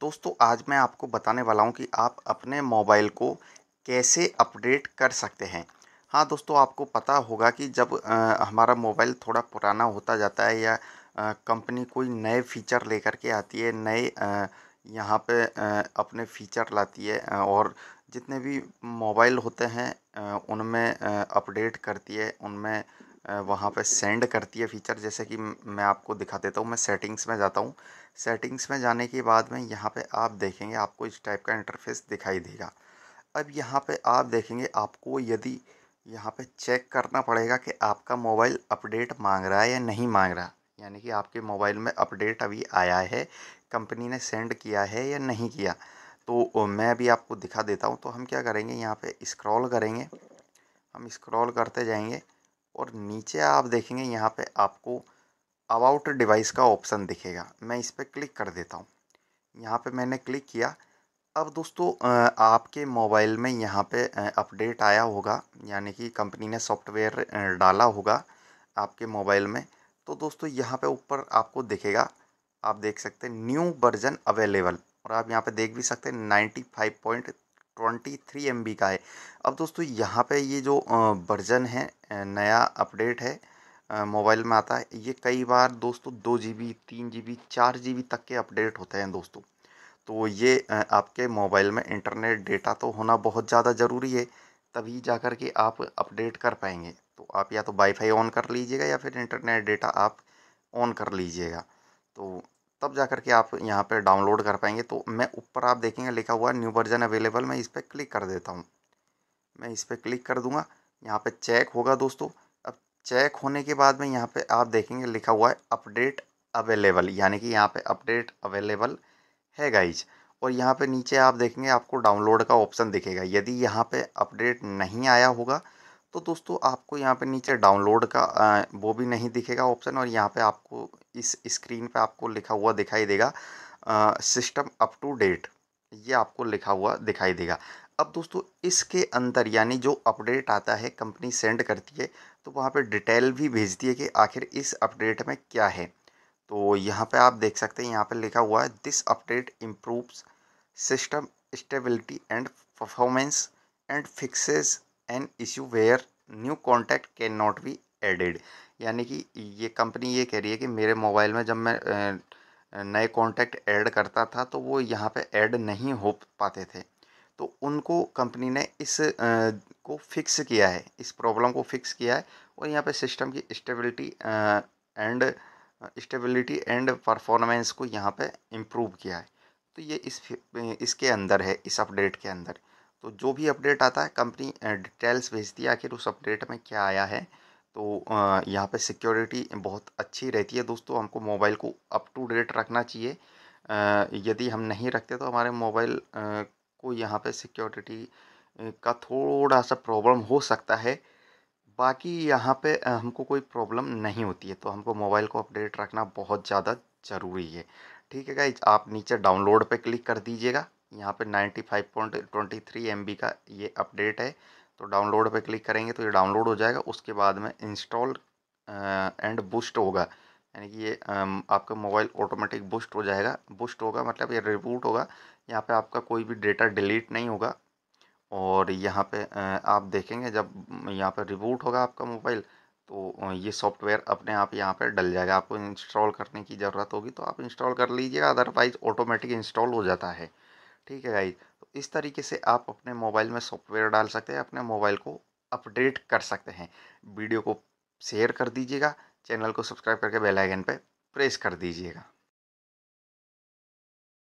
दोस्तों आज मैं आपको बताने वाला हूँ कि आप अपने मोबाइल को कैसे अपडेट कर सकते हैं हाँ दोस्तों आपको पता होगा कि जब आ, हमारा मोबाइल थोड़ा पुराना होता जाता है या कंपनी कोई नए फीचर लेकर के आती है नए यहाँ पे आ, अपने फीचर लाती है और जितने भी मोबाइल होते हैं उनमें अपडेट करती है उनमें वहाँ पे सेंड करती है फीचर जैसे कि मैं आपको दिखा देता हूँ मैं सेटिंग्स में जाता हूँ सेटिंग्स में जाने के बाद में यहाँ पे आप देखेंगे आपको इस टाइप का इंटरफेस दिखाई देगा अब यहाँ पे आप देखेंगे आपको यदि यहाँ पे चेक करना पड़ेगा कि आपका मोबाइल अपडेट मांग रहा है या नहीं मांग रहा यानी कि आपके मोबाइल में अपडेट अभी आया है कंपनी ने सेंड किया है या नहीं किया तो मैं अभी आपको दिखा देता हूँ तो हम क्या करेंगे यहाँ पर इस्क्रॉल करेंगे हम इस्क्रॉल करते जाएंगे और नीचे आप देखेंगे यहाँ पे आपको अबाउट डिवाइस का ऑप्शन दिखेगा मैं इस पर क्लिक कर देता हूँ यहाँ पे मैंने क्लिक किया अब दोस्तों आपके मोबाइल में यहाँ पे अपडेट आया होगा यानी कि कंपनी ने सॉफ्टवेयर डाला होगा आपके मोबाइल में तो दोस्तों यहाँ पे ऊपर आपको दिखेगा आप देख सकते हैं न्यू वर्जन अवेलेबल और आप यहाँ पे देख भी सकते हैं ninety five point twenty three M B का है अब दोस्तों यहाँ पे ये जो वर्जन है नया अपडेट है मोबाइल में आता है ये कई बार दोस्तों दो जी बी तीन जी बी चार जी बी तक के अपडेट होते हैं दोस्तों तो ये आपके मोबाइल में इंटरनेट डेटा तो होना बहुत ज़्यादा ज़रूरी है तभी जा कर के आप अपडेट कर पाएंगे तो आप या तो वाईफाई ऑन कर लीजिएगा या फिर इंटरनेट डेटा आप ऑन कर लीजिएगा तो तब जा कर के आप यहाँ पर डाउनलोड कर पाएंगे तो मैं ऊपर आप देखेंगे लिखा हुआ न्यू वर्जन अवेलेबल मैं इस पर क्लिक कर देता हूँ मैं इस पर क्लिक कर दूँगा यहाँ पर चेक होगा दोस्तों अब चेक होने के बाद में यहाँ पर आप देखेंगे लिखा हुआ है अपडेट अवेलेबल यानी कि यहाँ पर अपडेट अवेलेबल है गाइज और यहाँ पे नीचे आप देखेंगे आपको डाउनलोड का ऑप्शन दिखेगा यदि यहाँ पे अपडेट नहीं आया होगा तो दोस्तों आपको यहाँ पे नीचे डाउनलोड का वो भी नहीं दिखेगा ऑप्शन और यहाँ पे आपको इस स्क्रीन पे आपको लिखा हुआ दिखाई देगा सिस्टम अप टू डेट ये आपको लिखा हुआ दिखाई देगा अब दोस्तों इसके अंदर यानी जो अपडेट आता है कंपनी सेंड करती है तो वहाँ पे डिटेल भी भेजती है कि आखिर इस अपडेट में क्या है तो यहाँ पर आप देख सकते हैं यहाँ पर लिखा हुआ है this update improves system stability and performance and fixes an issue where new contact can not be added यानी कि ये कंपनी ये कह रही है कि मेरे मोबाइल में जब मैं नए कॉन्टैक्ट ऐड करता था तो वो यहाँ पे ऐड नहीं हो पाते थे तो उनको कंपनी ने इस को फिक्स किया है इस प्रॉब्लम को फिक्स किया है और यहाँ पे सिस्टम की stability and stability and performance को यहाँ पे इम्प्रूव किया है तो ये इस इसके अंदर है इस अपडेट के अंदर तो जो भी अपडेट आता है कंपनी डिटेल्स भेजती है आखिर उस अपडेट में क्या आया है तो यहाँ पे सिक्योरिटी बहुत अच्छी रहती है दोस्तों हमको मोबाइल को अप टू डेट रखना चाहिए यदि हम नहीं रखते तो हमारे मोबाइल को यहाँ पे सिक्योरिटी का थोड़ा सा प्रॉब्लम हो सकता है बाकी यहाँ पे हमको कोई प्रॉब्लम नहीं होती है तो हमको मोबाइल को अपडेट रखना बहुत ज़्यादा ज़रूरी है ठीक है गाइज आप नीचे डाउनलोड पर क्लिक कर दीजिएगा यहाँ पे 95.23 एमबी का ये अपडेट है तो डाउनलोड पे क्लिक करेंगे तो ये डाउनलोड हो जाएगा उसके बाद में इंस्टॉल एंड बूस्ट होगा यानी कि ये आपका मोबाइल ऑटोमेटिक बूस्ट हो जाएगा बूस्ट होगा मतलब ये रिबूट होगा यहाँ पे आपका कोई भी डेटा डिलीट नहीं होगा और यहाँ पे आप देखेंगे जब यहाँ पे रिबूट होगा आपका मोबाइल तो ये सॉफ्टवेयर अपने आप यहाँ पे डल जाएगा आपको इंस्टॉल करने की ज़रूरत होगी तो आप इंस्टॉल कर लीजिएगा अदरवाइज़ ऑटोमेटिक इंस्टॉल हो जाता है ठीक है गाइज तो इस तरीके से आप अपने मोबाइल में सॉफ्टवेयर डाल सकते हैं अपने मोबाइल को अपडेट कर सकते हैं वीडियो को शेयर कर दीजिएगा चैनल को सब्सक्राइब करके बेल आइकन पर प्रेस कर दीजिएगा